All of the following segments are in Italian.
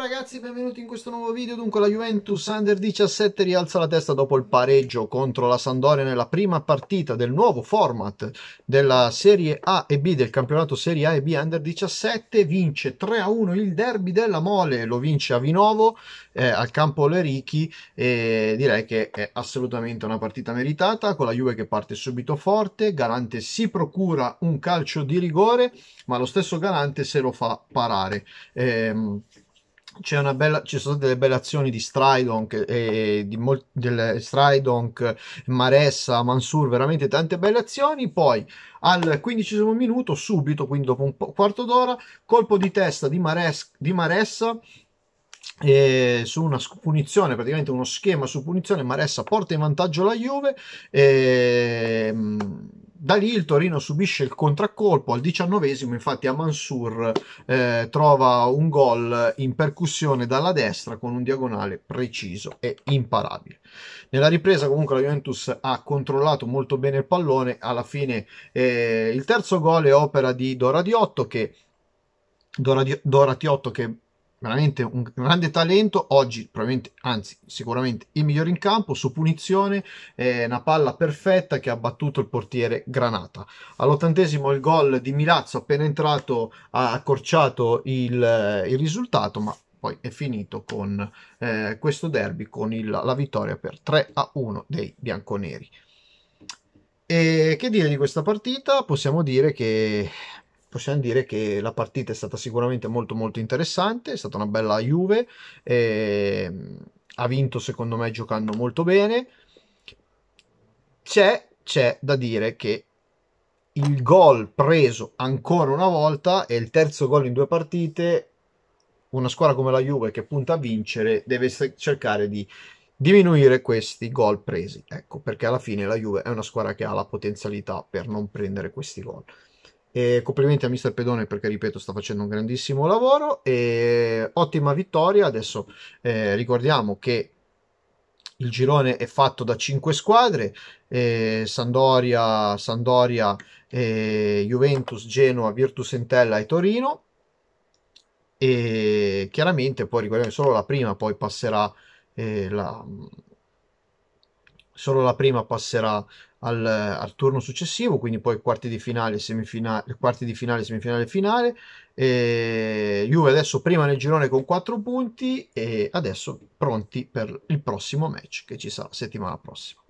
Ragazzi, benvenuti in questo nuovo video. Dunque, la Juventus Under 17 rialza la testa dopo il pareggio contro la Sandoria nella prima partita del nuovo format della Serie A e B del campionato Serie A e B Under 17. Vince 3-1 a il derby della Mole, lo vince a Vinovo eh, al campo Lerichi e direi che è assolutamente una partita meritata con la Juve che parte subito forte. Galante si procura un calcio di rigore, ma lo stesso Galante se lo fa parare. Eh, c'è una Bella, ci sono state delle belle azioni di Stridonk e di mol, delle Stridonk, Maressa, Mansur, veramente tante belle azioni. Poi al quindicesimo minuto, subito, quindi dopo un quarto d'ora, colpo di testa di, Mares, di Maressa eh, su una punizione, praticamente uno schema su punizione. Maressa porta in vantaggio la Juve. E, ehm, da lì il Torino subisce il contraccolpo al diciannovesimo, infatti a Mansur eh, trova un gol in percussione dalla destra con un diagonale preciso e imparabile. Nella ripresa comunque la Juventus ha controllato molto bene il pallone, alla fine eh, il terzo gol è opera di Doradiotto che Doratiotto che veramente un grande talento, oggi probabilmente, anzi sicuramente il migliore in campo, su punizione, eh, una palla perfetta che ha battuto il portiere Granata. All'ottantesimo il gol di Milazzo appena entrato ha accorciato il, eh, il risultato, ma poi è finito con eh, questo derby con il, la vittoria per 3 a 1 dei bianconeri. E che dire di questa partita? Possiamo dire che possiamo dire che la partita è stata sicuramente molto molto interessante, è stata una bella Juve, eh, ha vinto secondo me giocando molto bene. C'è, c'è da dire che il gol preso ancora una volta e il terzo gol in due partite, una squadra come la Juve che punta a vincere deve cercare di diminuire questi gol presi, ecco, perché alla fine la Juve è una squadra che ha la potenzialità per non prendere questi gol. E complimenti a Mister Pedone perché, ripeto, sta facendo un grandissimo lavoro. E ottima vittoria. Adesso eh, ricordiamo che il girone è fatto da 5 squadre, eh, Sandoria, Sandoria eh, Juventus, Genoa, Virtus Entella e Torino. E chiaramente poi ricordiamo che solo la prima, poi passerà eh, la, solo la prima passerà al, al, turno successivo, quindi poi quarti di finale, semifinale, quarti di finale, semifinale finale. E Juve adesso prima nel girone con 4 punti e adesso pronti per il prossimo match che ci sarà settimana prossima.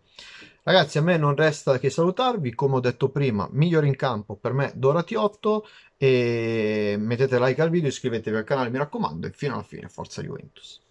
Ragazzi, a me non resta che salutarvi, come ho detto prima, migliore in campo per me Doratiotto e mettete like al video, iscrivetevi al canale, mi raccomando, e fino alla fine, forza Juventus.